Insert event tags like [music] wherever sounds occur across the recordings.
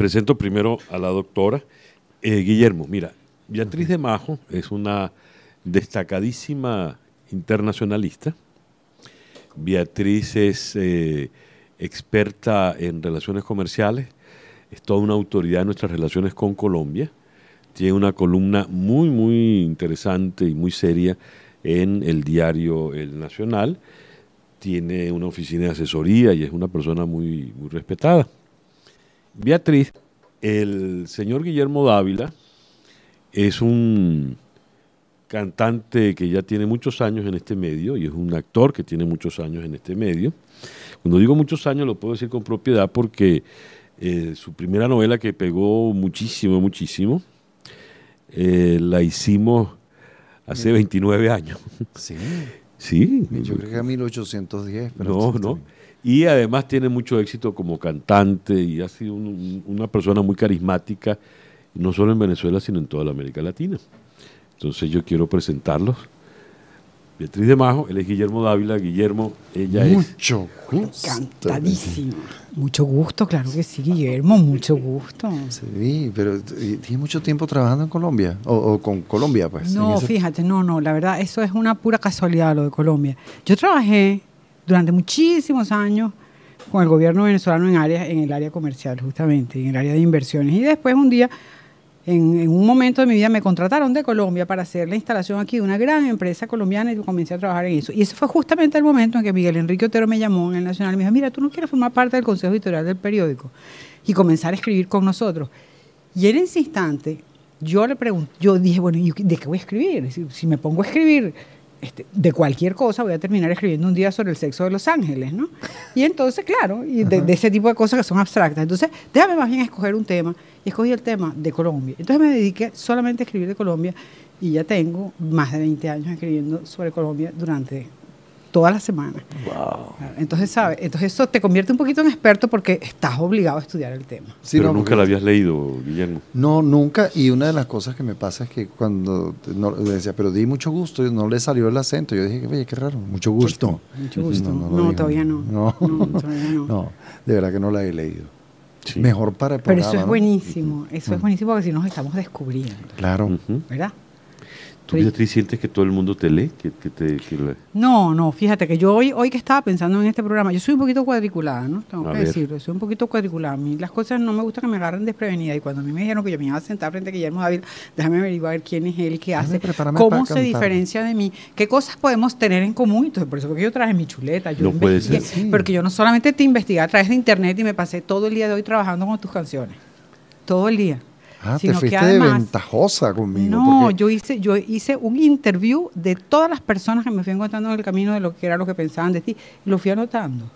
Presento primero a la doctora eh, Guillermo. Mira, Beatriz de Majo es una destacadísima internacionalista. Beatriz es eh, experta en relaciones comerciales, es toda una autoridad en nuestras relaciones con Colombia. Tiene una columna muy, muy interesante y muy seria en el diario El Nacional. Tiene una oficina de asesoría y es una persona muy respetada. Beatriz, el señor Guillermo Dávila es un cantante que ya tiene muchos años en este medio y es un actor que tiene muchos años en este medio. Cuando digo muchos años lo puedo decir con propiedad porque eh, su primera novela que pegó muchísimo, muchísimo, eh, la hicimos hace 29 mm. años. Sí. Sí. Yo creo que a 1810. Pero no, no y además tiene mucho éxito como cantante y ha sido una persona muy carismática, no solo en Venezuela, sino en toda la América Latina. Entonces yo quiero presentarlos. Beatriz de Majo, él es Guillermo Dávila. Guillermo, ella es. Mucho gusto. Encantadísimo. Mucho gusto, claro que sí, Guillermo, mucho gusto. Sí, pero eh, tiene mucho tiempo trabajando en Colombia? ¿O, con Colombia, pues? No, fíjate, no, no, la verdad, eso es una pura casualidad lo de Colombia. Yo trabajé durante muchísimos años con el gobierno venezolano en, área, en el área comercial, justamente, en el área de inversiones. Y después un día, en, un momento de mi vida, me contrataron de Colombia para hacer la instalación aquí de una gran empresa colombiana y comencé a trabajar en eso. Y ese fue justamente el momento en que Miguel Enrique Otero me llamó en el Nacional y me dijo, mira, tú no quieres formar parte del Consejo Editorial del periódico y comenzar a escribir con nosotros. Y en ese instante, yo le pregunté, yo dije, bueno, ¿de qué voy a escribir? si me pongo a escribir este, de cualquier cosa voy a terminar escribiendo un día sobre el sexo de los ángeles, ¿no? Y entonces, claro, y de, de, ese tipo de cosas que son abstractas. Entonces, déjame más bien escoger un tema. Y escogí el tema de Colombia. Entonces me dediqué solamente a escribir de Colombia y ya tengo más de 20 años escribiendo sobre Colombia durante Toda la semana. Wow. Entonces, ¿sabes? Entonces eso te convierte un poquito en experto porque estás obligado a estudiar el tema. Sí, Pero nunca lo habías leído, Guillermo. No, nunca. Y una de las cosas que me pasa es que cuando le decía, pero di mucho gusto, no le salió el acento. Yo dije, oye, qué raro, mucho gusto. Mucho gusto. No, todavía no. No. todavía no. No, de verdad que no la he leído. Mejor para el Pero eso es buenísimo, eso es mm. buenísimo porque si nos estamos descubriendo. Claro. ¿Verdad? ¿Tú, sientes que todo el mundo te lee? ¿Que, te, No, no, fíjate que yo hoy, hoy que estaba pensando en este programa, yo soy un poquito cuadriculada, ¿no? Tengo que decirlo, soy un poquito cuadriculada. A mí las cosas no me gusta que me agarren desprevenida. Y cuando a mí me dijeron que yo me iba a sentar frente a Guillermo David, déjame averiguar quién es él, qué hace, cómo se diferencia de mí, qué cosas podemos tener en común. Entonces, por eso que yo traje mi chuleta. Yo no puede ser. Porque yo no solamente te investigué a través de internet y me pasé todo el día de hoy trabajando con tus canciones. Todo el día. Ah, te fuiste que ventajosa conmigo. No, yo hice, yo hice un interview de todas las personas que me fui encontrando en el camino de lo que era lo que pensaban de ti. Y lo fui anotando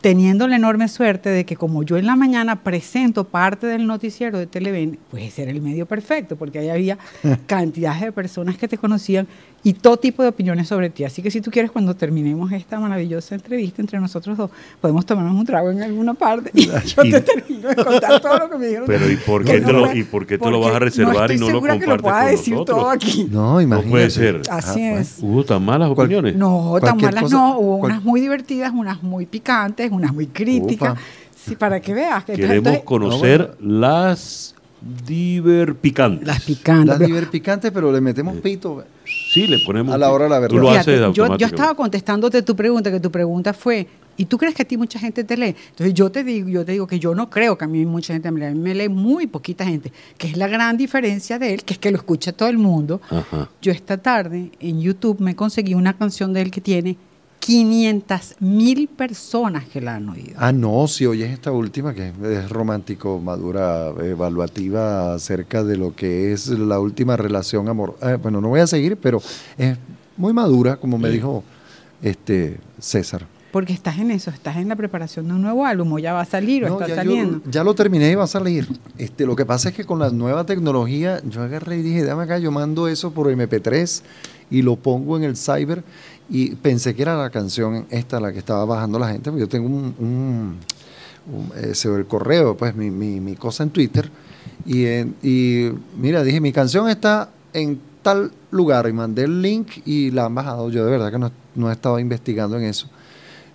teniendo la enorme suerte de que como yo en la mañana presento parte del noticiero de Televen, pues ese era el medio perfecto, porque ahí había [laughs] cantidades de personas que te conocían y todo tipo de opiniones sobre ti. Así que si tú quieres, cuando terminemos esta maravillosa entrevista entre nosotros dos, podemos tomarnos un trago en alguna parte y ah, yo te termino de contar todo lo que me dijeron. Pero ¿y por qué, te, lo, pues, vas a reservar y no lo compartes que lo pueda decir todo aquí. No, imagínate. puede ser. Ah, Así ah, es. ¿Hubo tan malas opiniones? No, tan malas no. Hubo unas muy divertidas, unas muy picantes picantes, unas muy crítica, Sí, para que veas. Queremos conocer las diver picantes. Las picantes. Las diver picantes, pero le metemos eh, pito. Sí, le ponemos. A la hora la verdad. yo, yo estaba contestándote tu pregunta, que tu pregunta fue ¿Y tú crees que a ti mucha gente te lee? Entonces yo te digo, yo te digo que yo no creo que a mí mucha gente me lee, a mí me lee muy poquita gente, que es la gran diferencia de él, que es que lo escucha todo el mundo. Yo esta tarde en YouTube me conseguí una canción de él que tiene 500 mil personas que la han oído. Ah, no, si oyes esta última, que es romántico, madura, evaluativa acerca de lo que es la última relación amor. Eh, bueno, no voy a seguir, pero es muy madura, como me dijo este César. Porque estás en eso, estás en la preparación de un nuevo álbum, ya va a salir o está saliendo. ya lo terminé y va a salir. Este, lo que pasa es que con la nueva tecnología, yo agarré y dije, dame acá, yo mando eso por MP3 y lo pongo en el cyber y pensé que era la canción esta la que estaba bajando la gente, porque yo tengo un, un, eh, el correo, pues mi, mi, mi cosa en Twitter, y, eh, y mira, dije, mi canción está en tal lugar y mandé el link y la han bajado, yo de verdad que no, no he estado investigando en eso,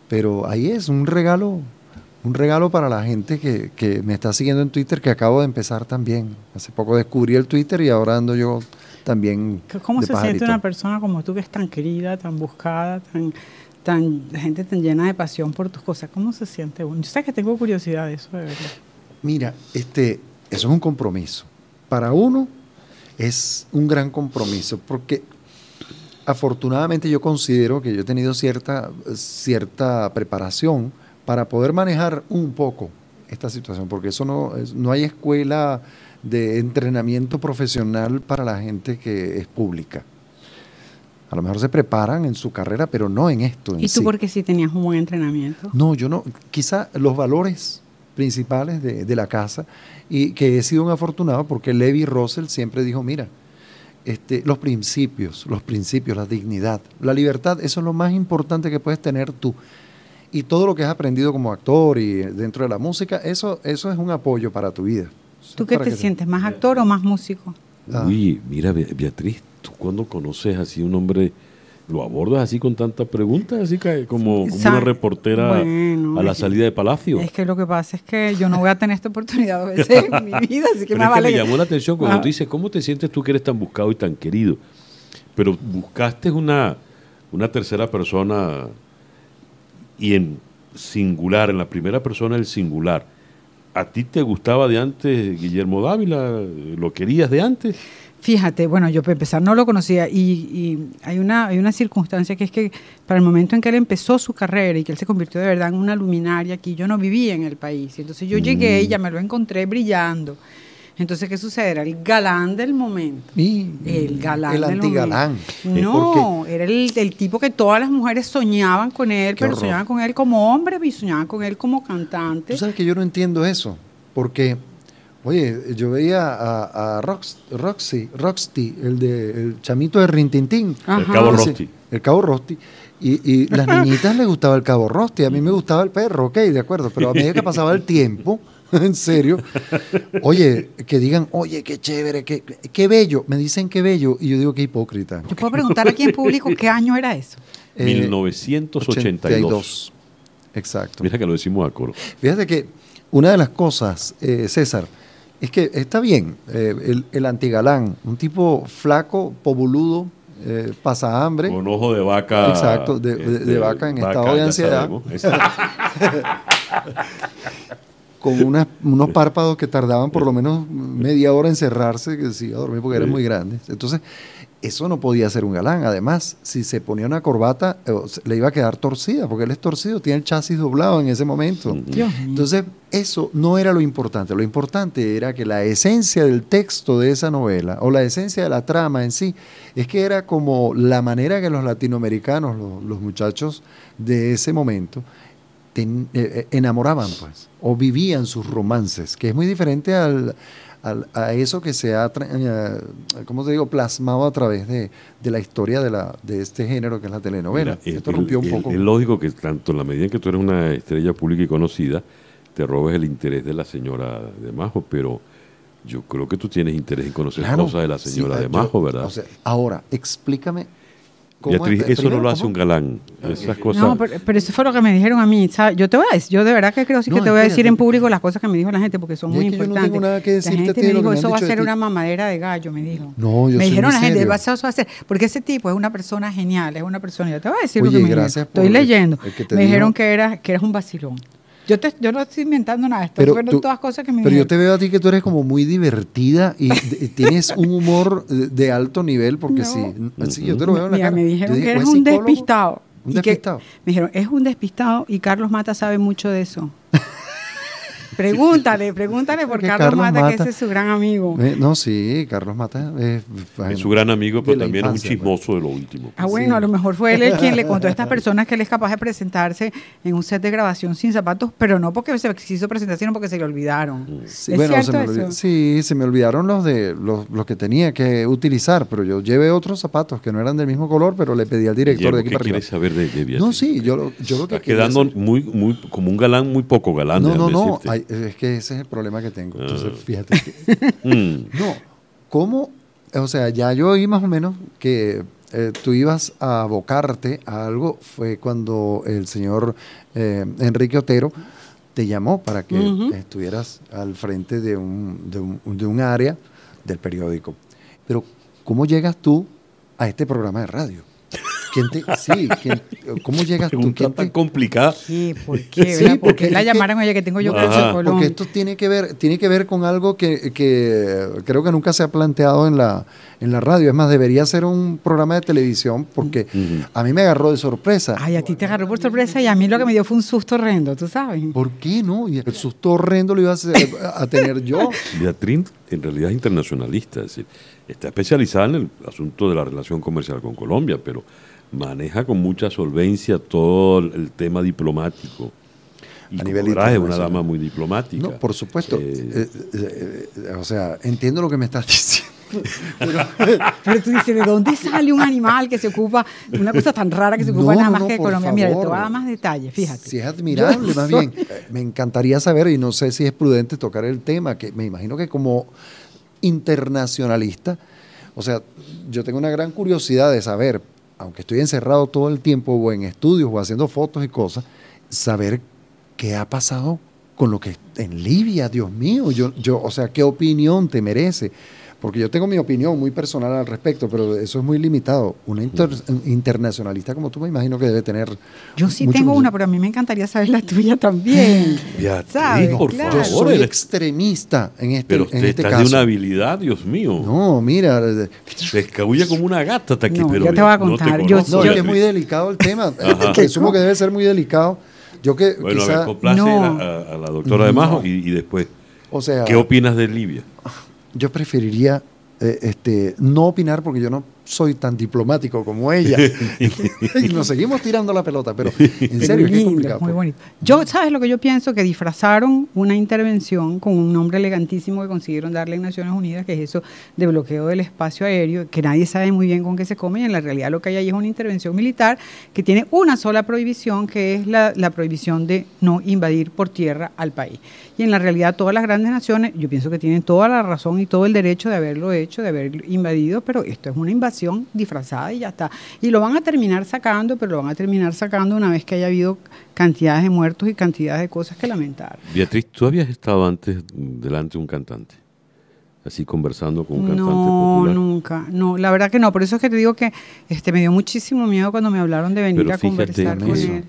pero ahí es un regalo un regalo para la gente que, que, me está siguiendo en Twitter, que acabo de empezar también. Hace poco descubrí el Twitter y ahora ando yo también. ¿Cómo se siente una persona como tú que es tan querida, tan buscada, tan, tan gente tan llena de pasión por tus cosas? ¿Cómo se siente uno? Yo sé que tengo curiosidad de eso, de verdad. Mira, este, eso es un compromiso. Para uno es un gran compromiso porque afortunadamente yo considero que yo he tenido cierta, cierta preparación para poder manejar un poco esta situación, porque eso no, no hay escuela de entrenamiento profesional para la gente que es pública. A lo mejor se preparan en su carrera, pero no en esto. ¿Y tú porque si tenías un buen entrenamiento? No, yo no. Quizá los valores principales de, la casa y que he sido un afortunado porque Levi Russell siempre dijo, mira, este, los principios, los principios, la dignidad, la libertad, eso es lo más importante que puedes tener tú. Y todo lo que has aprendido como actor y dentro de la música, eso, eso es un apoyo para tu vida. ¿Tú qué te sientes, más actor o más músico? Ah. Uy, mira, Beatriz, tú cuando conoces así un hombre, lo abordas así con tantas preguntas, así como, una reportera a la salida de Palacio. Es que lo que pasa es que yo no voy a tener esta oportunidad a veces en mi [laughs] vida, así que me Que me llamó la atención cuando ah. tú dices, ¿cómo te sientes tú que eres tan buscado y tan querido? Pero buscaste una, una tercera persona y en singular, en la primera persona el singular ¿A ti te gustaba de antes Guillermo Dávila? ¿Lo querías de antes? Fíjate, bueno, yo para empezar no lo conocía y, hay, una, hay una circunstancia que es que para el momento en que él empezó su carrera y que él se convirtió de verdad en una luminaria aquí, yo no vivía en el país. Entonces yo llegué y mm. ya me lo encontré brillando. Entonces, ¿qué sucede? Era el galán del momento. el galán. El antigalán. No, era el, tipo que todas las mujeres soñaban con él, pero soñaban con él como hombre y soñaban con él como cantante. Tú sabes que yo no entiendo eso, porque, oye, yo veía a, Roxy, Roxy, el de el chamito de Rintintín. El cabo Rosti. El cabo Rosti. Y, las [laughs] niñitas les gustaba el cabo Rosti, a mí me gustaba el perro, ok, de acuerdo, pero a medida que pasaba el tiempo [laughs] en serio. Oye, que digan, oye, qué chévere, qué, qué bello. Me dicen qué bello y yo digo que hipócrita. Yo puedo preguntar aquí en público qué año era eso. 1982. Eh, exacto. Mira que lo decimos a coro. Fíjate que una de las cosas, eh, César, es que está bien, eh, el, antigalán, un tipo flaco, pobuludo, pasa hambre. Con ojo de vaca. Exacto, de, este, vaca en estado de ansiedad. [laughs] con unos párpados que tardaban por lo menos media hora en cerrarse, que se iba a dormir porque eran muy grandes. Entonces, eso no podía ser un galán. Además, si se ponía una corbata, eh, le iba a quedar torcida, porque él es torcido, tiene el chasis doblado en ese momento. Entonces, eso no era lo importante. Lo importante era que la esencia del texto de esa novela, o la esencia de la trama en sí, es que era como la manera que los latinoamericanos, los muchachos de ese momento, eh, eh, enamoraban, pues, o vivían sus romances, que es muy diferente al, a eso que se ha, eh, te digo?, plasmado a través de, la historia de, la, de este género que es la telenovela. rompió Es lógico que tanto en la medida en que tú eres una estrella pública y conocida, te robes el interés de la señora de Majo, pero yo creo que tú tienes interés en conocer cosas de la señora de Majo, ¿verdad? ahora, explícame eso no lo hace un galán. Esas cosas. No, pero, eso fue lo que me dijeron a mí. Yo te voy a decir, yo de verdad que creo sí que te voy a decir en público las cosas que me dijo la gente porque son muy importantes. la gente me dijo, eso va a ser una mamadera de gallo, me dijo. Me dijeron la gente, eso va a ser, porque ese tipo es una persona genial, es una persona. Yo te voy a decir lo que me dijeron. Estoy leyendo. Me dijeron que eres que un vacilón. Yo, te, yo no estoy inventando nada, estoy viendo todas cosas que me Pero yo te veo a ti que tú eres como muy divertida y tienes un humor de, alto nivel, porque sí, yo te lo veo en la cara. me dijeron que eres pues un despistado. Un despistado. me dijeron, es un despistado y Carlos Mata sabe mucho de eso. Pregúntale, pregúntale por Carlos, Mata, que ese es su gran amigo. Eh, no, sí, Carlos Mata es su gran amigo, pero también es un chismoso de lo último. Ah, bueno, a lo mejor fue él quien le contó a estas [laughs] personas que él es capaz de presentarse en un set de grabación sin zapatos, pero no porque se hizo presentación sino porque se le olvidaron. Mm. Sí, se me sí se me olvidaron los, de, los, que tenía que utilizar, pero yo llevé otros zapatos que no eran del mismo color, pero le pedí al director de aquí para quieres saber de, de No, sí, yo, lo que... quedando muy, muy, como un galán muy poco galán. No, no, no, es que ese es el problema que tengo. Entonces, ah. fíjate. [laughs] Mm. no, ¿cómo? O sea, ya yo oí más o menos que eh, tú ibas a abocarte a algo. Fue cuando el señor eh, Enrique Otero te llamó para que estuvieras al frente de, un, de un área del periódico. Pero, ¿cómo llegas tú a este programa de radio? sí, ¿cómo llegas tú? ¿Quién tan te... complicada. Sí, ¿por qué? Sí, porque, la llamaron a que tengo yo cáncer colon? Porque esto tiene que ver, tiene que ver con algo que, que, creo que nunca se ha planteado en la, en la radio. Es más, debería ser un programa de televisión porque a mí me agarró de sorpresa. Ay, a ti te agarró por sorpresa y a mí lo que me dio fue un susto horrendo, ¿tú sabes? ¿Por qué no? Y el susto horrendo lo iba a, a tener yo. [laughs] Beatriz en realidad es internacionalista, es decir, está especializada en el asunto de la relación comercial con Colombia, pero maneja con mucha solvencia todo el tema diplomático. Y a nivel una dama muy diplomática. No, por supuesto. Eh, eh, eh, o sea, entiendo lo que me estás [laughs] diciendo. Pero, tú dices, ¿de dónde sale un animal que se ocupa de una cosa tan rara que se ocupa nada más que de Colombia? Mira, te voy a dar más detalles, fíjate. Si es admirable, más bien. [laughs] Me encantaría saber, y no sé si es prudente tocar el tema, que me imagino que como internacionalista, o sea, yo tengo una gran curiosidad de saber, aunque estoy encerrado todo el tiempo o en estudios o haciendo fotos y cosas, saber qué ha pasado con lo que en Libia, Dios mío, yo, yo, o sea, qué opinión te merece porque yo tengo mi opinión muy personal al respecto, pero eso es muy limitado. Una internacionalista como tú me imagino que debe tener. Yo sí tengo una, pero a mí me encantaría saber la tuya también. Ya [laughs] por favor. Yo soy extremista en este, pero en este está de una habilidad, Dios mío. No, mira. Se escabulla como una gata hasta aquí, pero. te voy a contar. yo, es muy delicado el tema. [laughs] supongo que debe ser muy delicado. Yo que bueno, a ver, complace a, la doctora de Majo y, y después. O sea, ¿Qué opinas de Libia? [laughs] yo preferiría eh, este, no opinar porque yo no soy tan diplomático como ella. [laughs] [laughs] y nos seguimos tirando la pelota, pero en [laughs] serio, es muy bonito. Yo, ¿sabes lo que yo pienso? Que disfrazaron una intervención con un nombre elegantísimo que consiguieron darle en Naciones Unidas, que es eso de bloqueo del espacio aéreo, que nadie sabe muy bien con qué se come, y en la realidad lo que hay ahí es una intervención militar que tiene una sola prohibición, que es la, la prohibición de no invadir por tierra al país. Y en la realidad todas las grandes naciones, yo pienso que tienen toda la razón y todo el derecho de haberlo hecho, de haber invadido, pero esto es una invasión disfrazada y ya está. Y lo van a terminar sacando, pero lo van a terminar sacando una vez que haya habido cantidades de muertos y cantidades de cosas que lamentar. Beatriz, ¿tú habías estado antes delante de un cantante? así conversando con un cantante no, popular. nunca. No, la verdad que no. Por eso es que te digo que este me dio muchísimo miedo cuando me hablaron de venir a conversar con él.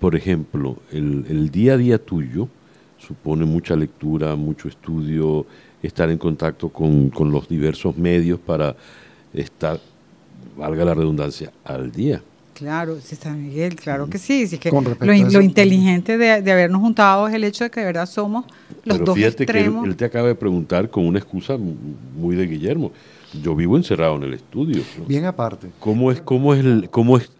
Por ejemplo, el, día a día tuyo supone mucha lectura, mucho estudio, estar en contacto con los diversos medios para está valga la redundancia, al día. Claro, sí, San Miguel, claro que sí. lo, inteligente de, habernos juntado es el hecho de que de verdad somos los dos fíjate extremos. Que él, te acaba de preguntar con una excusa muy de Guillermo. Yo vivo encerrado en el estudio. Bien aparte. ¿Cómo es, cómo es, cómo es,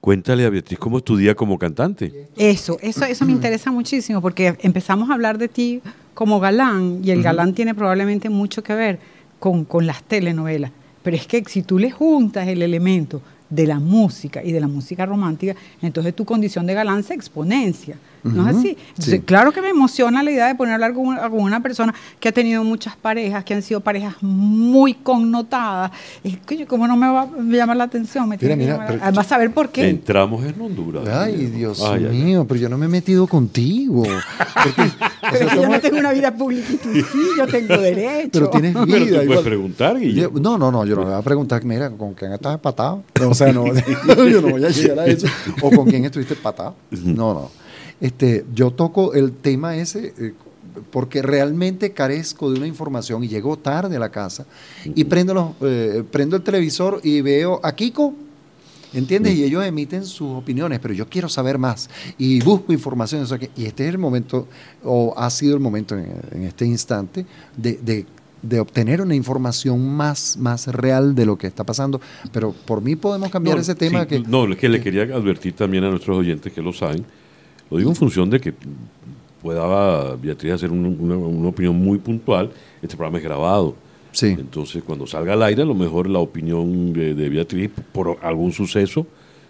Cuéntale a Beatriz cómo es tu día como cantante. Eso, eso, eso me interesa muchísimo porque empezamos a hablar de ti como galán y el galán tiene probablemente mucho que ver con, con las telenovelas. Pero es que si tú le juntas el elemento de la música y de la música romántica, entonces tu condición de galán se exponencia. ¿No es así? Claro que me emociona la idea de poner a hablar con, una, persona que ha tenido muchas parejas, que han sido parejas muy connotadas. Es que, ¿cómo no me va a llamar la atención? vas a saber por qué. Entramos en Honduras. Ay, Dios mío, pero yo no me he metido contigo. [laughs] pero yo no tengo una vida pública y tú sí, yo tengo derecho. Pero tienes vida. Pero te puedes preguntar, Guillermo. No, no, no, yo no me voy a preguntar, mira, ¿con quién estás empatado? [laughs] o sea, no, [laughs] yo no voy a llegar a eso. ¿O con quién estuviste empatado? No, no. Este, yo toco el tema ese eh, porque realmente carezco de una información y llego tarde a la casa y prendo, eh, prendo el televisor y veo a Kiko. ¿Entiendes? Y ellos emiten sus opiniones, pero yo quiero saber más y busco información. y este es el momento, o ha sido el momento en, este instante, de, obtener una información más, más real de lo que está pasando. Pero por mí podemos cambiar ese tema. que, no, es que le quería advertir también a nuestros oyentes que lo saben, lo digo en función de que pueda Beatriz hacer una, opinión muy puntual. Este programa es grabado. Sí. Entonces, cuando salga al aire, a lo mejor la opinión de, Beatriz por algún suceso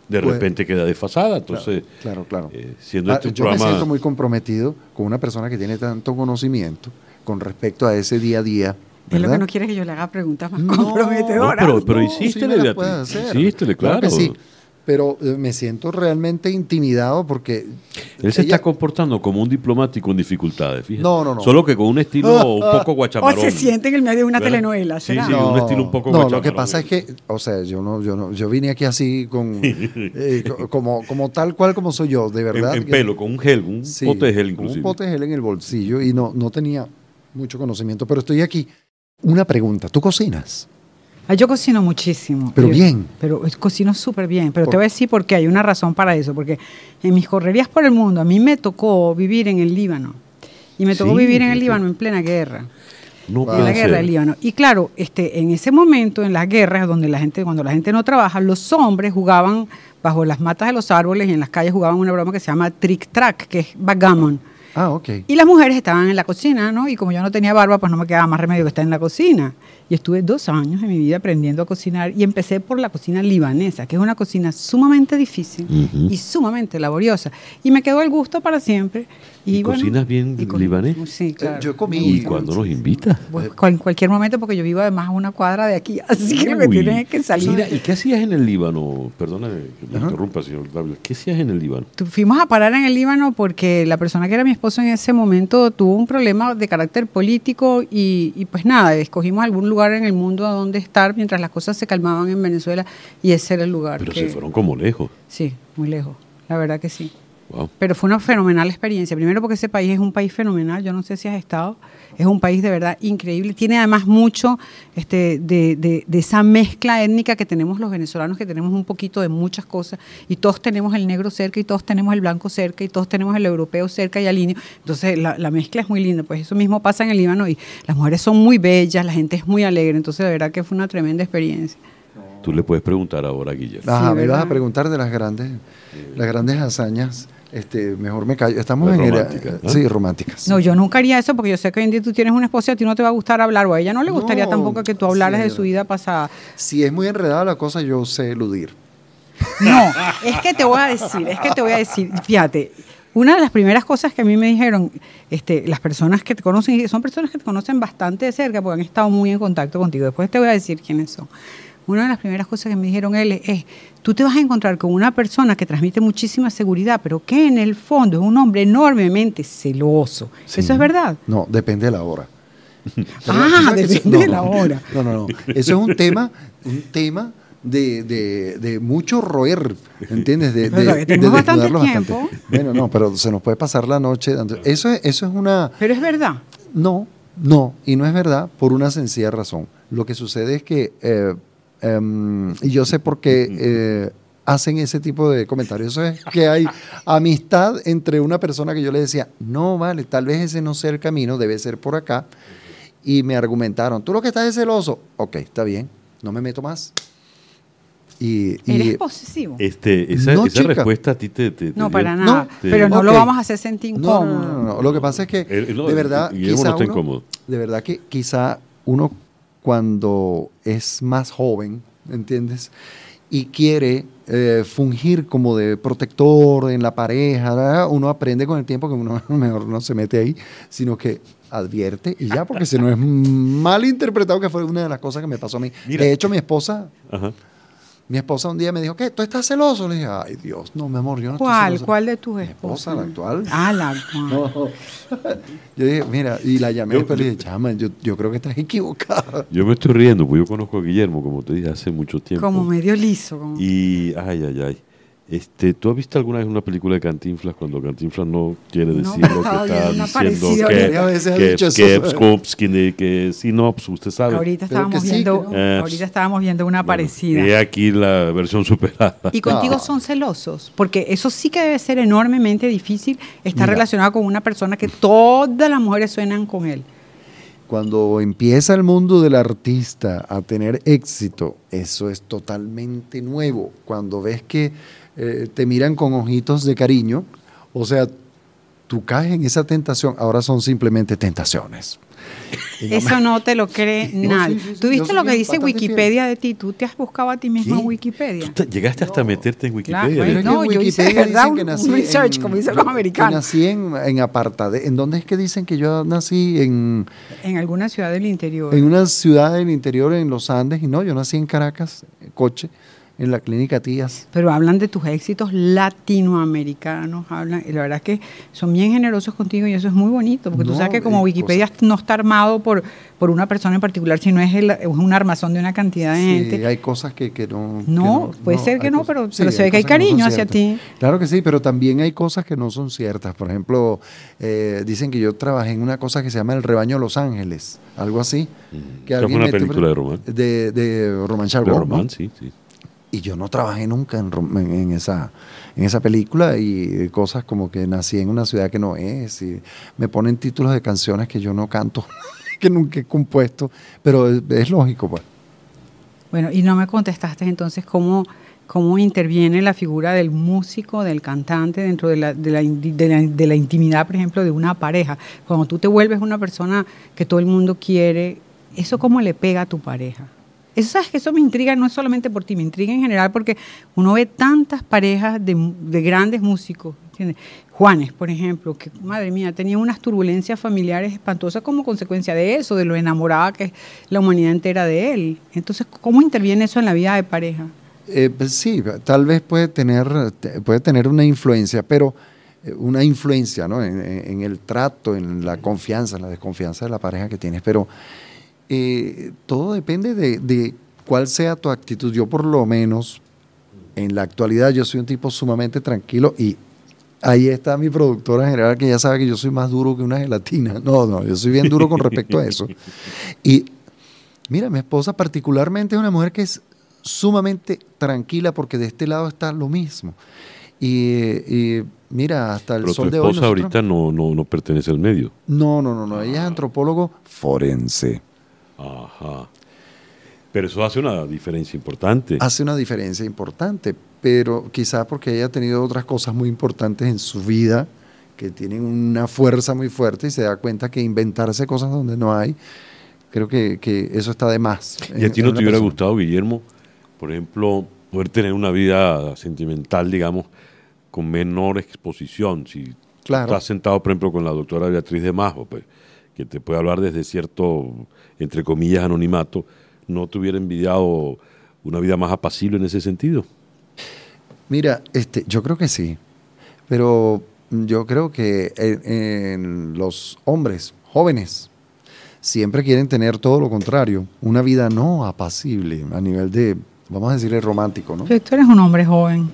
de repente queda desfasada. Entonces, claro, claro. Eh, siendo ah, este yo me siento muy comprometido con una persona que tiene tanto conocimiento con respecto a ese día a día. Es lo que no quiere que yo le haga preguntas más comprometedoras. pero, pero sí Beatriz. claro. sí pero eh, me siento realmente intimidado porque... Él se está comportando como un diplomático en dificultades, fíjate. No, no, no. Solo que con un estilo [laughs] un poco guachamarón. O se siente en el medio de una telenovela, Sí, sí, un estilo un poco No, lo que pasa es que, o sea, yo no, yo no, yo vine aquí así con... [laughs] Eh, como, tal cual como soy yo, de verdad. En, pelo, con un gel, un de gel inclusive. un pote de gel en el bolsillo y no, no tenía mucho conocimiento, pero estoy aquí. Una pregunta, ¿tú cocinas? Ah, yo cocino muchísimo. Pero bien. Pero eh, cocino súper bien. Pero te voy a decir por qué. Hay una razón para eso. Porque en mis correrías por el mundo, a mí me tocó vivir en el Líbano. Y me tocó vivir en el Líbano en plena guerra. en la guerra del Líbano. Y claro, este, en ese momento, en las guerras, donde la gente, cuando la gente no trabaja, los hombres jugaban bajo las matas de los árboles y en las calles jugaban una broma que se llama trick track, que es backgammon. Ah, ok. Y las mujeres estaban en la cocina, ¿no? Y como yo no tenía barba, pues no me quedaba más remedio que estar en la cocina. Y estuve dos años en mi vida aprendiendo a cocinar y empecé por la cocina libanesa, que es una cocina sumamente difícil y sumamente laboriosa. Y me quedó el gusto para siempre. Y, cocinas bien libanés. Sí, eh, claro. ¿Y cuando nos invitas? en cualquier momento, porque yo vivo además a una cuadra de aquí, [laughs] así que me tienes que salir. ¿y qué hacías en el Líbano? Perdona que me interrumpa, señor Pablo. ¿Qué hacías en el Líbano? fuimos a parar en el Líbano porque la persona que era mi esposo en ese momento tuvo un problema de carácter político y, pues nada, escogimos algún lugar en el mundo a donde estar mientras las cosas se calmaban en Venezuela y ese era el lugar. Pero se fueron como lejos. Sí, muy lejos, la verdad que sí. Pero fue una fenomenal experiencia. Primero porque ese país es un país fenomenal. Yo no sé si has estado. Es un país de verdad increíble. Tiene además mucho este, de, de, esa mezcla étnica que tenemos los venezolanos, que tenemos un poquito de muchas cosas. Y todos tenemos el negro cerca, y todos tenemos el blanco cerca, y todos tenemos el europeo cerca y alineo, Entonces la, la mezcla es muy linda. Pues eso mismo pasa en el Líbano. Y las mujeres son muy bellas, la gente es muy alegre. Entonces de verdad que fue una tremenda experiencia. Tú le puedes preguntar ahora, Guillermo. me vas a preguntar de las grandes, las grandes hazañas este, mejor me callo. Estamos pues en Sí, románticas. No, yo nunca haría eso porque yo sé que hoy en día tú tienes una esposa y a ti no te va a gustar hablar o a ella no le gustaría tampoco que tú hablaras de su vida pasada. Si es muy enredada la cosa, yo sé eludir. No, es que te voy a decir, es que te voy a decir, fíjate, una de las primeras cosas que a mí me dijeron este, las personas que te conocen, son personas que te conocen bastante de cerca porque han estado muy en contacto contigo, después te voy a decir quiénes son una de las primeras cosas que me dijeron él es, tú te vas a encontrar con una persona que transmite muchísima seguridad, pero que en el fondo es un hombre enormemente celoso. ¿Eso es verdad? No, depende de la hora. [laughs] ah, depende de la hora. [laughs] No, no, no. Eso es un tema, un tema de, mucho roer, ¿entiendes? De, de bastante tiempo. Bueno, no, pero se nos puede pasar la noche. Eso es, eso es una... Pero es verdad. No, no, y no es verdad por una sencilla razón. Lo que sucede es que eh, Em, y yo sé por qué eh, hacen ese tipo de comentarios. Eso es que hay amistad entre una persona que yo le decía, no vale, tal vez ese no sea el camino, debe ser por acá. Y me argumentaron, tú lo que estás es celoso. Ok, está bien, no me meto más. Eres posesivo. Este, esa, no, respuesta a ti te. no, para nada. pero no lo vamos a hacer sentir incómodo. No, no, no Lo que pasa es que, eh, de verdad. de verdad que quizá uno cuando es más joven, ¿entiendes? Y quiere eh, fungir como de protector en la pareja, uno aprende con el tiempo que uno [laughs] mejor no se mete ahí, sino que advierte y ya, porque si no es [laughs] mal interpretado, que fue una de las cosas que me pasó a mí. De hecho, mi esposa mi esposa un día me dijo, ¿qué? ¿Tú estás celoso? Le dije, ay Dios, no, mi amor, yo no ¿Cuál? estoy celoso. ¿Cuál de tus esposas? esposa, la actual. Ah, la actual. Yo dije, mira, y la llamé pero le dije, chama, yo, creo que estás equivocada. Yo me estoy riendo, porque yo conozco a Guillermo, como te dije, hace mucho tiempo. Como medio liso. Y, ay, ay, ay. Este, ¿Tú has visto alguna vez una película de Cantinflas cuando Cantinflas no quiere decir lo que [laughs] está no diciendo? Que, que, que, que Sinops, usted sabe. Ahorita estábamos, viendo, ah, ahorita estábamos viendo una parecida. Y aquí la versión superada. Y contigo son celosos, porque eso sí que debe ser enormemente difícil estar relacionado con una persona que todas las mujeres suenan con él. Cuando empieza el mundo del artista a tener éxito, eso es totalmente nuevo. Cuando ves que eh, te miran con ojitos de cariño. O sea, tú caes en esa tentación, ahora son simplemente tentaciones. [laughs] Eso no te lo cree nadie. ¿Tú viste lo que dice Wikipedia de ti? ¿Tú te has buscado a ti mismo en Wikipedia? llegaste hasta meterte en Wikipedia. no, Wikipedia yo hice nací un research, en, como dicen los americanos. nací en, en ¿En dónde es que dicen que yo nací? En, en alguna ciudad del interior. En una ciudad del interior, en los Andes. Y no, yo nací en Caracas, coche en la clínica Tías. Pero hablan de tus éxitos latinoamericanos, hablan, y la verdad es que son bien generosos contigo y eso es muy bonito, porque tú sabes que como Wikipedia no está armado por, por una persona en particular, sino es, es un armazón de una cantidad de sí, gente. hay cosas que, no... No, puede ser que no, pero, se ve que hay cariño hacia ti. Claro que sí, pero también hay cosas que no son ciertas. Por ejemplo, eh, dicen que yo trabajé en una cosa que se llama El Rebaño de Los Ángeles, algo así. Mm, que una película de romance? De, de sí, sí y yo no trabajé nunca en, esa, en esa película y cosas como que nací en una ciudad que no es y me ponen títulos de canciones que yo no canto, [laughs] que nunca he compuesto, pero es, lógico. Pues. Bueno, y no me contestaste entonces cómo, cómo interviene la figura del músico, del cantante dentro de la intimidad, por ejemplo, de una pareja. Cuando tú te vuelves una persona que todo el mundo quiere, ¿eso cómo le pega a tu pareja? Eso sabes que eso me intriga, no es solamente por ti, me intriga en general porque uno ve tantas parejas de, grandes músicos. ¿entiendes? Juanes, por ejemplo, que madre mía, tenía unas turbulencias familiares espantosas como consecuencia de eso, de lo enamorada que es la humanidad entera de él. Entonces, ¿cómo interviene eso en la vida de pareja? Eh, pues sí, tal vez puede tener, puede tener una influencia, pero eh, una influencia en, en, el trato, en la confianza, en la desconfianza de la pareja que tienes, pero eh, todo depende de, cuál sea tu actitud. Yo por lo menos, en la actualidad, yo soy un tipo sumamente tranquilo y ahí está mi productora general que ya sabe que yo soy más duro que una gelatina. [laughs] No, no, yo soy bien duro con respecto a eso. Y mira, mi esposa particularmente es una mujer que es sumamente tranquila porque de este lado está lo mismo. Y, eh, mira, hasta el sol de hoy. esposa ahorita no, no, no pertenece al medio. No, no, no, no. Ella es ah. antropólogo forense. Ajá. Pero eso hace una diferencia importante. Hace una diferencia importante, pero quizá porque haya tenido otras cosas muy importantes en su vida que tienen una fuerza muy fuerte y se da cuenta que inventarse cosas donde no hay, creo que, eso está de más. ¿Y a ti no te hubiera gustado, Guillermo, por ejemplo, poder tener una vida sentimental, digamos, con menor exposición? Si claro. estás sentado, por ejemplo, con la doctora Beatriz de Majo, pues que te puede hablar desde cierto, entre comillas, anonimato, no te hubiera envidiado una vida más apacible en ese sentido? Mira, este, yo creo que sí, pero yo creo que en, los hombres jóvenes siempre quieren tener todo lo contrario, una vida no apacible a nivel de, vamos a decirle romántico, ¿no? Pero tú eres un hombre joven.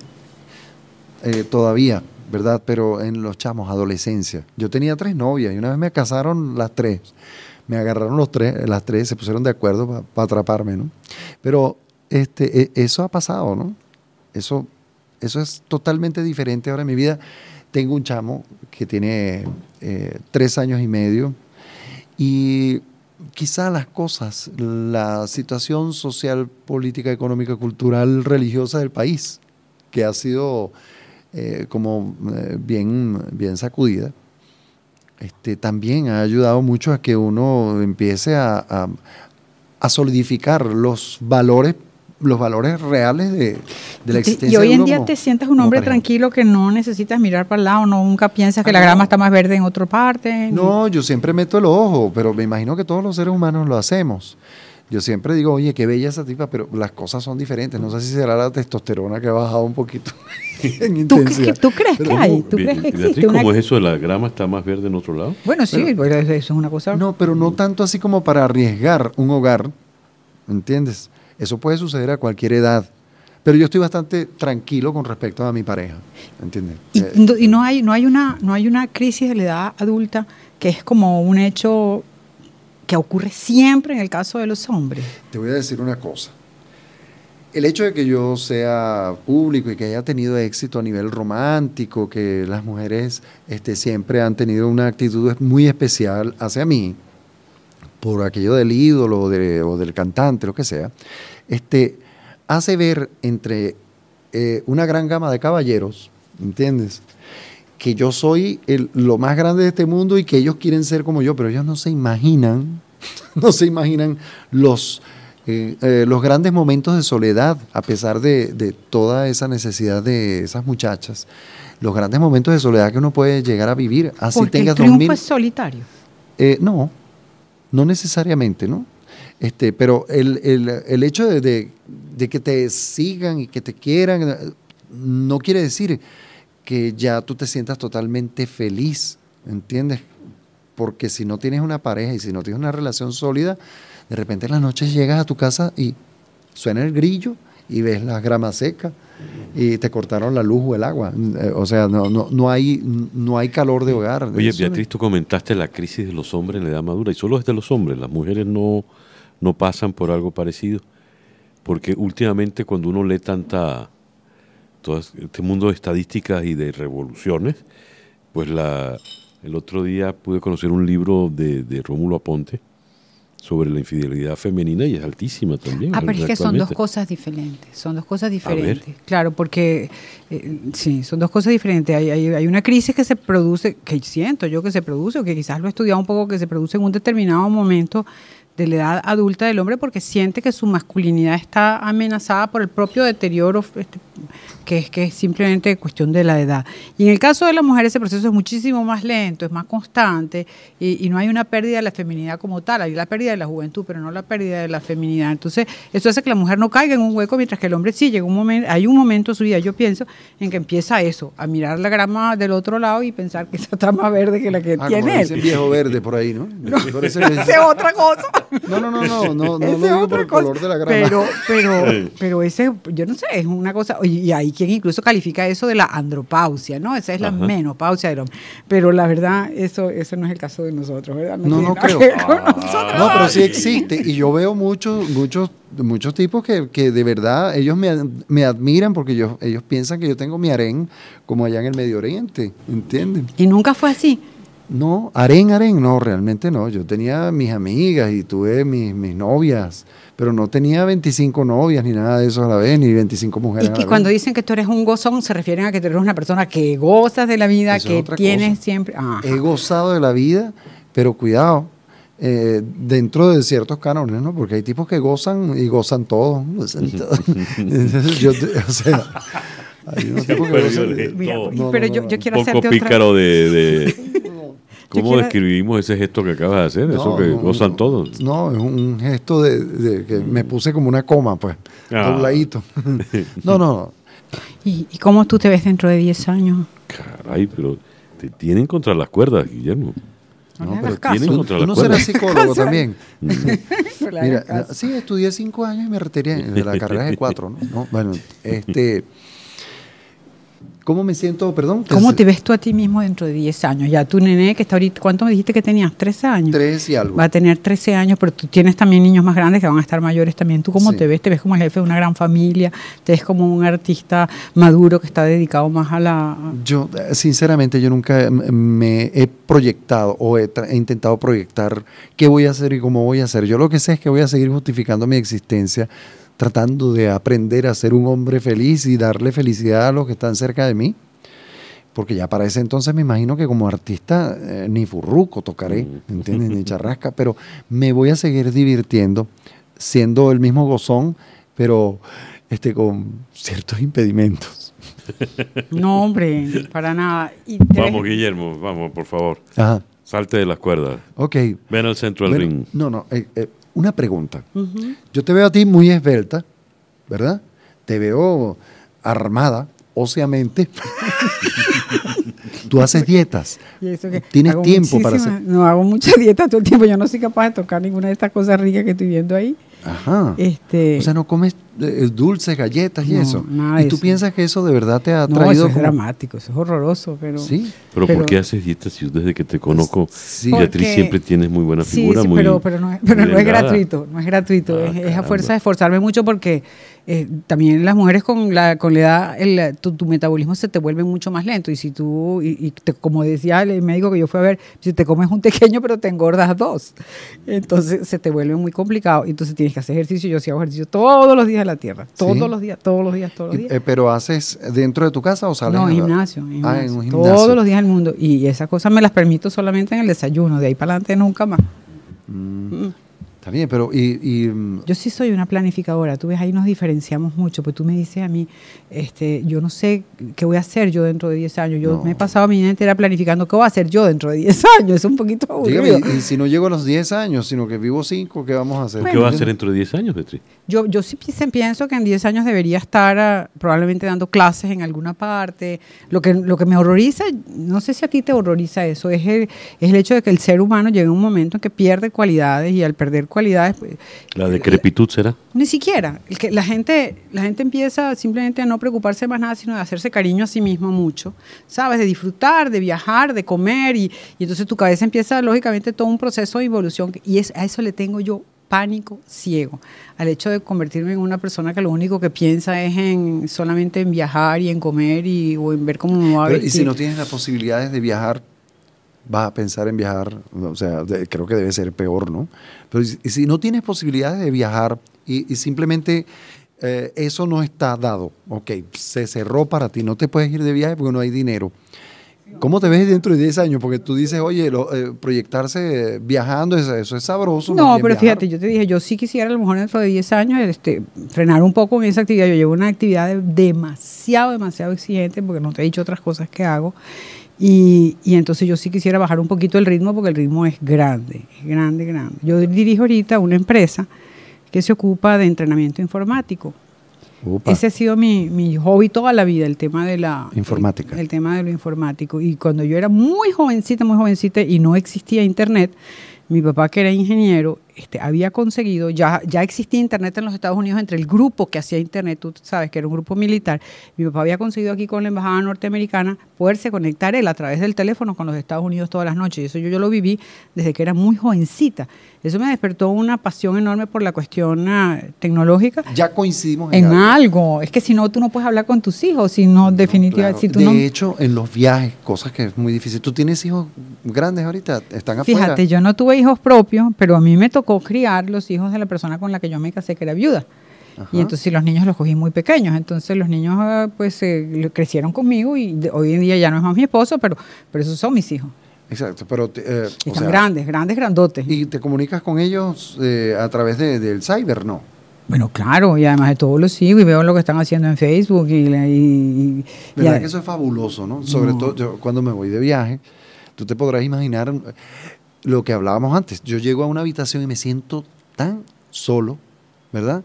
Eh, todavía, ¿verdad? Pero en los chamos, adolescencia. Yo tenía tres novias y una vez me casaron las tres. Me agarraron los tres, las tres, se pusieron de acuerdo para atraparme, ¿no? Pero este, e, eso ha pasado, ¿no? Eso, eso es totalmente diferente ahora en mi vida. Tengo un chamo que tiene eh, tres años y medio y quizá las cosas, la situación social, política, económica, cultural, religiosa del país, que ha sido eh, como eh, bien, bien sacudida, este, también ha ayudado mucho a que uno empiece a, solidificar los valores los valores reales de, la existencia. Y hoy en día te sientes un hombre tranquilo que no necesitas mirar para el lado, no, nunca piensas que ah, la grama está más verde en otra parte. No, yo siempre meto el ojo, pero me imagino que todos los seres humanos lo hacemos. Yo siempre digo, oye, qué bella esa tipa, pero las cosas son diferentes. No sé si será la testosterona que ha bajado un poquito [laughs] en ¿Tú, intensidad. ¿Tú, crees que hay? ¿Tú crees existe ¿Cómo es eso? de ¿La grama está más verde en otro lado? Bueno, sí, pues, eso es una cosa... No, pero no mm. tanto así como para arriesgar un hogar, ¿entiendes? Eso puede suceder a cualquier edad. Pero yo estoy bastante tranquilo con respecto a mi pareja, ¿entiendes? Y, eh, no, hay, no, hay una, no hay una crisis de la edad adulta que es como un hecho que ocurre siempre en el caso de los hombres. Te voy a decir una cosa. El hecho de que yo sea público y que haya tenido éxito a nivel romántico, que las mujeres este, siempre han tenido una actitud muy especial hacia mí, por aquello del ídolo o del cantante, lo que sea, este, hace ver entre eh, una gran gama de caballeros, ¿entiendes? que yo soy lo más grande de este mundo y que ellos quieren ser como yo, pero ellos no se imaginan, [laughs] no se imaginan los, eh, eh, los grandes momentos de soledad, a pesar de, toda esa necesidad de esas muchachas, los grandes momentos de soledad que uno puede llegar a vivir, así Porque tengas el solitario. Eh, no, no necesariamente, ¿no? Este, pero el, hecho de que te sigan y que te quieran no quiere decir que ya tú te sientas totalmente feliz, ¿entiendes? Porque si no tienes una pareja y si no tienes una relación sólida, de repente en las noches llegas a tu casa y suena el grillo y ves las gramas secas y te cortaron la luz o el agua. Mm, eh, o sea, no, no, hay, no hay calor de hogar. Oye, Beatriz, tú comentaste la crisis de los hombres en la edad madura y solo es de los hombres, las mujeres no, no pasan por algo parecido. Porque últimamente cuando uno lee tanta este mundo de estadísticas y de revoluciones, pues la, el otro día pude conocer un libro de, Rómulo Aponte sobre la infidelidad femenina y es altísima también. Ah, pero es que son dos cosas diferentes, son dos cosas diferentes. Claro, porque eh, sí, son dos cosas diferentes. Hay, hay, una crisis que se produce, que siento yo que se produce, o que quizás lo he estudiado un poco, que se produce en un determinado momento de la edad adulta del hombre porque siente que su masculinidad está amenazada por el propio deterioro este, que, es, que es simplemente cuestión de la edad. Y en el caso de la mujer ese proceso es muchísimo más lento, es más constante y, no hay una pérdida de la feminidad como tal, hay la pérdida de la juventud, pero no la pérdida de la feminidad. Entonces eso hace que la mujer no caiga en un hueco mientras que el hombre sí llega un momento, hay un momento en su vida, yo pienso, en que empieza eso, a mirar la grama del otro lado y pensar que esa está más verde que la que ah, tiene él. viejo verde por ahí, ¿no? no [laughs] es otra cosa. No, no, no, no, no, no lo digo por el color de la grama. Pero, pero, pero ese, yo no sé, es una cosa, y hay quien incluso califica eso de la andropausia, ¿no? Esa es la menopausia Pero la verdad, eso, eso no es el caso de nosotros, ¿verdad? No, no, creo. Ah. No, pero sí existe, y yo veo muchos, muchos muchos tipos que, que, de verdad ellos me, me admiran porque yo, ellos piensan que yo tengo mi harén como allá en el Medio Oriente, ¿entienden? Y nunca fue así. No, aren harén, no, realmente no. Yo tenía mis amigas y tuve mis, mis, novias, pero no tenía 25 novias ni nada de eso a la vez, ni 25 mujeres. Y, a la cuando dicen que tú eres un gozón, se refieren a que tú eres una persona que gozas de la vida, que tienes siempre. He gozado de la vida, pero cuidado, eh, dentro de ciertos cánones, ¿no? Porque hay tipos que gozan y gozan todo. yo, o sea. pero yo, quiero Un pícaro de... [laughs] [laughs] ¿Cómo describimos ese gesto que acabas de hacer? eso que gozan todos. No, es un gesto de, que me mm. puse como una coma, pues, ah. un ladito. [laughs] no, no. ¿Y, cómo tú te ves dentro de 10 años? Caray, pero te tienen contra las cuerdas, Guillermo. No, pero tienen las cuerdas. tú no serás psicólogo [laughs] también. [laughs] sí, estudié 5 años y me retiré de la carrera de 4 ¿no? Bueno, este, ¿Cómo me siento, perdón? ¿Cómo te ves tú a ti mismo dentro de 10 años? Ya tu nené que está ahorita, ¿cuánto me dijiste que tenías? 13 años. 13 y algo. Va a tener 13 años, pero tú tienes también niños más grandes que van a estar mayores también. ¿Tú cómo te ves? ¿Te ves como el jefe de una gran familia? ¿Te ves como un artista maduro que está dedicado más a la...? Yo, sinceramente, yo nunca me he proyectado o he, he intentado proyectar qué voy a hacer y cómo voy a hacer. Yo lo que sé es que voy a seguir justificando mi existencia tratando de aprender a ser un hombre feliz y darle felicidad a los que están cerca de mí. Porque ya para ese entonces me imagino que como artista eh, ni furruco tocaré, mm. entienden? Ni charrasca, pero me voy a seguir divirtiendo siendo el mismo gozón, pero este, con ciertos impedimentos. [laughs] No, hombre, para nada. Vamos, Guillermo, vamos, por favor. Salte de las cuerdas. Ok. Ven al centro del ring. No, no, eh, eh, una pregunta. Yo te veo a ti muy esbelta, ¿verdad? Te veo armada, óseamente. [laughs] Tú haces dietas. Tienes tiempo para hacer. No hago muchas [laughs] dietas todo el tiempo. Yo no soy capaz de tocar ninguna de estas cosas ricas que estoy viendo ahí. Ajá. Este, o sea, no comes eh, dulces, galletas y eso. ¿Y tú piensas que eso de verdad te ha traído? Eso es dramático, eso es horroroso, pero. Sí. Pero, ¿por qué haces dietas? si desde que te conozco, Beatriz, siempre tienes muy buena figura? Sí, pero, pero, no, es [laughs] gratuito, no es gratuito. Ah, es, a fuerza de esforzarme mucho porque eh, también las mujeres con la, con la edad, tu, metabolismo se te vuelve mucho más lento. Y si tú, y, como decía el médico que yo fui a ver, si te comes un pequeño pero te engordas dos, entonces se te vuelve muy complicado. y Entonces tienes que hacer ejercicio. Yo sí hago ejercicio todos los días en la tierra, todos los días, todos los días, todos los días. Eh, ¿Pero haces dentro de tu casa o sales? No, en gimnasio, gimnasio. Ah, en un gimnasio. Todos los días del mundo. Y esas cosas me las permito solamente en el desayuno, de ahí para adelante nunca más. Mm. Mm pero y, mm, Yo sí soy una planificadora, tú ves, ahí nos diferenciamos mucho, pues tú me dices a mí, este, yo no sé qué voy a hacer yo dentro de 10 años, yo me he pasado mi vida entera planificando qué voy a hacer yo dentro de 10 [laughs] años, es un poquito y, si no llego a los 10 años, sino que vivo 5, ¿qué vamos a hacer? ¿Qué va a hacer dentro de 10 años, Beatriz? Yo, yo sí pienso que en 10 años debería estar ah, probablemente dando clases en alguna parte. Lo que, lo que me horroriza, no sé si a ti te horroriza eso, es el, es el hecho de que el ser humano llegue a un momento en que pierde cualidades y al perder cualidades... Pues, ¿La decrepitud será? Ni siquiera. El que la, gente, la gente empieza simplemente a no preocuparse más nada, sino de hacerse cariño a sí mismo mucho, ¿sabes? De disfrutar, de viajar, de comer y, y entonces tu cabeza empieza lógicamente todo un proceso de evolución y es, a eso le tengo yo pánico ciego, al hecho de convertirme en una persona que lo único que piensa es en solamente en viajar y en comer y, en ver cómo me va a Y si no tienes las posibilidades de viajar, vas a pensar en viajar, o sea, creo que debe ser peor, ¿no? Pero si no tienes posibilidades de viajar y, simplemente eh, eso no está dado, ok, se cerró para ti, no te puedes ir de viaje porque no hay dinero. ¿Cómo te ves dentro de 10 años? Porque tú dices, oye, eh, proyectarse viajando, eso, es sabroso. No, pero fíjate, yo te dije, yo sí quisiera a lo mejor dentro de 10 años este, frenar un poco en esa actividad. Yo llevo una actividad demasiado, demasiado exigente, porque no te he dicho otras cosas que hago. Y, entonces yo sí quisiera bajar un poquito el ritmo, porque el ritmo es grande, es grande, grande. Yo dirijo ahorita una empresa que se ocupa de entrenamiento informático ese ha sido mi, hobby toda la vida, el tema de la informática. el, tema de lo informático. Y cuando yo era muy jovencita, muy jovencita y no existía internet, mi papá que era ingeniero, este, había conseguido, ya, ya existía Internet en los Estados Unidos entre el grupo que hacía Internet, tú sabes que era un grupo militar, mi papá había conseguido aquí con la Embajada Norteamericana poderse conectar él a través del teléfono con los Estados Unidos todas las noches. Y eso yo, lo viví desde que era muy jovencita. Eso me despertó una pasión enorme por la cuestión ah, tecnológica. Ya coincidimos en, algo. Es que si no, tú no puedes hablar con tus hijos, si no, definitivamente. de hecho, en los viajes, cosas que es muy difícil. ¿Tú tienes hijos grandes ahorita? ¿Están afuera? Fíjate, yo no tuve hijos propios, pero a mí me tocó cocriar criar los hijos de la persona con la que yo me casé, que era viuda. Y entonces los niños los cogí muy pequeños. Entonces los niños ah, pues eh, crecieron conmigo y hoy en día ya no es más mi esposo, pero, pero esos son mis hijos. Exacto, pero... Eh, grandes, grandes, grandotes. ¿Y te comunicas con ellos eh, a través del cyber, no? Bueno, claro, y además de todo lo sigo y veo lo que están haciendo en Facebook. Y, verdad que eso es fabuloso, ¿no? Sobre todo yo, cuando me voy de viaje, tú te podrás imaginar lo que hablábamos antes, yo llego a una habitación y me siento tan solo, ¿verdad?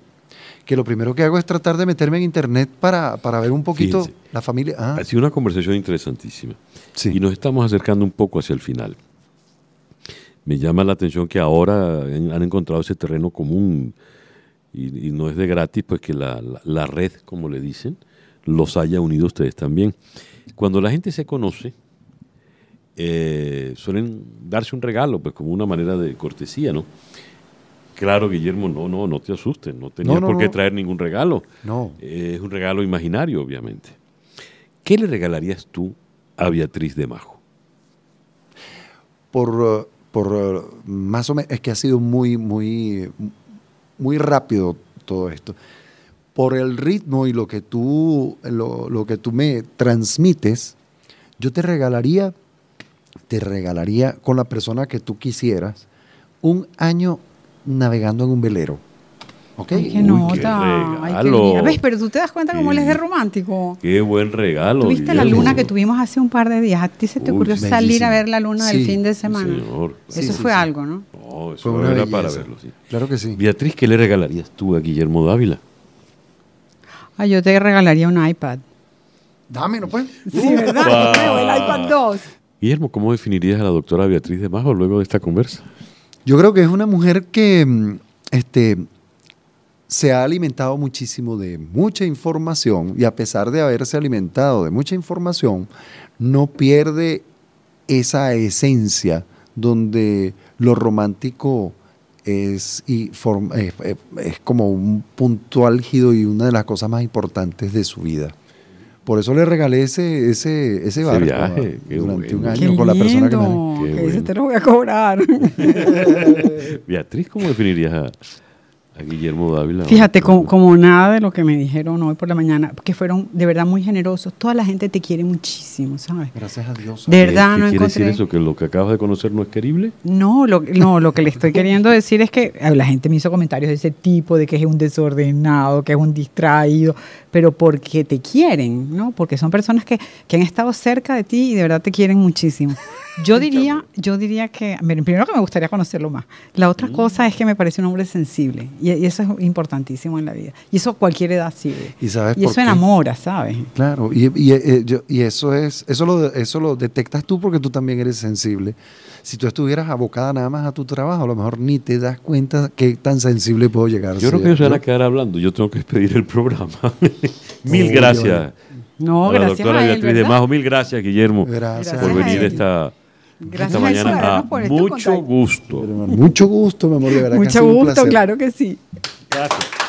Que lo primero que hago es tratar de meterme en internet para, ver un poquito la familia. Ah. Ha sido una conversación interesantísima. Sí. Y nos estamos acercando un poco hacia el final. Me llama la atención que ahora han encontrado ese terreno común y, no es de gratis, pues que la, la red, como le dicen, los haya unido ustedes también. Cuando la gente se conoce, eh, suelen darse un regalo, pues como una manera de cortesía, ¿no? Claro, Guillermo, no, no, no te asustes, no tenías por qué traer ningún regalo. No. Eh, es un regalo imaginario, obviamente. ¿Qué le regalarías tú a Beatriz de Majo? Por, eh, por más o menos, es que ha sido muy, muy, muy rápido todo esto. Por el ritmo y lo que tú, lo, lo que tú me transmites, yo te regalaría te regalaría con la persona que tú quisieras un año navegando en un velero. ¿Ok? qué nota. regalo. Ay, qué ¿Ves? Pero tú te das cuenta cómo él es de romántico. Qué buen regalo. ¿Tuviste la luna que tuvimos hace un par de días? ¿A ti se te ocurrió salir a ver la luna del fin de semana? Eso fue algo, ¿no? Oh, eso fue una era para verlo, sí. Claro que sí. Beatriz, ¿qué le regalarías tú a Guillermo Dávila? Ah, yo te regalaría un iPad. Dámelo, pues. Sí, ¿verdad? el iPad 2. Guillermo, ¿cómo definirías a la doctora Beatriz de Majo luego de esta conversa? Yo creo que es una mujer que mm, este, se ha alimentado muchísimo de mucha información y a pesar de haberse alimentado de mucha información, no pierde esa esencia donde lo romántico es, y eh, eh, es, como un punto álgido y una de las cosas más importantes de su vida. Por eso le regalé ese, ese, ese barco durante un año con la persona que me... que te lo voy a cobrar. [laughs] Beatriz, ¿cómo definirías a, Guillermo Dávila. Fíjate, como, nada de lo que me dijeron hoy por la mañana, que fueron de verdad muy generosos. Toda la gente te quiere muchísimo, ¿sabes? Gracias a Dios. De verdad, ¿Qué no quiere decir eso? ¿Que lo que acabas de conocer no es querible? No, lo, no, lo que le estoy queriendo [laughs] decir es que la gente me hizo comentarios de ese tipo, de que es un desordenado, que es un distraído, pero porque te quieren, ¿no? Porque son personas que han estado cerca de ti y de verdad te quieren muchísimo. Yo diría, yo diría que, primero que me gustaría conocerlo más. La otra mm. cosa es que me parece un hombre sensible y, eso es importantísimo en la vida. Y eso cualquier edad sirve. Y, eso enamora, ¿sabes? Claro, eh, y, eso es, eso lo, eso lo detectas tú porque tú también eres sensible. Si tú estuvieras abocada nada más a tu trabajo, a lo mejor ni te das cuenta qué tan sensible puedo llegar. Yo creo que se van a quedar hablando. Yo tengo que despedir el programa. [laughs] Mil gracias. no, gracias. a él, de Majo, mil gracias, Guillermo, gracias. por venir a esta Gracias mañana. A por este mucho gusto. mucho gusto, mi amor, de verdad. Mucho gusto, claro que sí. Gracias.